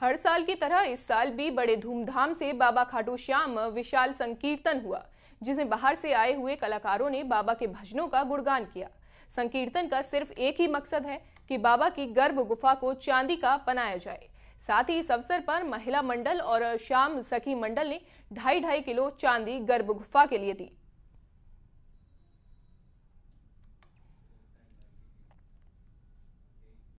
हर साल की तरह इस साल भी बड़े धूमधाम से बाबा खाटू श्याम विशाल संकीर्तन हुआ जिसमें बाहर से आए हुए कलाकारों ने बाबा के भजनों का गुणगान किया संकीर्तन का सिर्फ एक ही मकसद है कि बाबा की गर्भ गुफा को चांदी का बनाया जाए साथ ही इस अवसर पर महिला मंडल और श्याम सखी मंडल ने ढाई ढाई किलो चांदी गर्भ गुफा के लिए दी